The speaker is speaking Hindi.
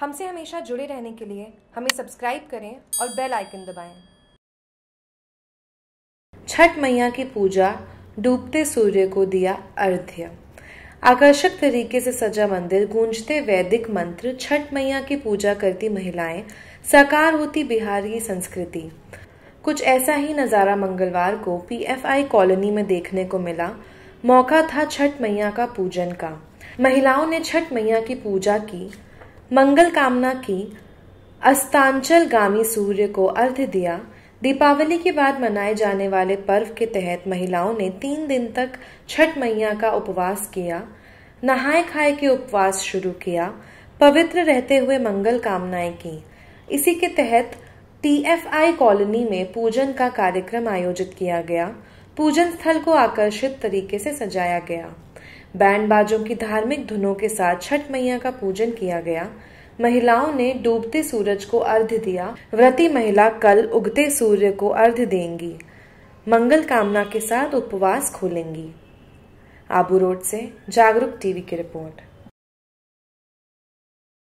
हमसे हमेशा जुड़े रहने के लिए हमें सब्सक्राइब करें और बेल आइकन दबाएं। छठ मैया की पूजा डूबते सूर्य को दिया अर्ध्य आकर्षक तरीके से सजा मंदिर गूंजते वैदिक मंत्र छठ मैया की पूजा करती महिलाएं साकार होती बिहार की संस्कृति कुछ ऐसा ही नज़ारा मंगलवार को पीएफआई कॉलोनी में देखने को मिला मौका था छठ मैया का पूजन का महिलाओं ने छठ मैया की पूजा की मंगल कामना की अस्तांचल गामी सूर्य को अर्ध दिया दीपावली के बाद मनाए जाने वाले पर्व के तहत महिलाओं ने तीन दिन तक छठ मैया का उपवास किया नहाए खाए के उपवास शुरू किया पवित्र रहते हुए मंगल कामनाएं की इसी के तहत टीएफआई कॉलोनी में पूजन का कार्यक्रम आयोजित किया गया पूजन स्थल को आकर्षित तरीके से सजाया गया बैंड बाजों की धार्मिक धुनों के साथ छठ मैया का पूजन किया गया महिलाओं ने डूबते सूरज को अर्ध दिया व्रती महिला कल उगते सूर्य को अर्ध देंगी मंगल कामना के साथ उपवास खोलेंगी आबू रोड से जागरूक टीवी की रिपोर्ट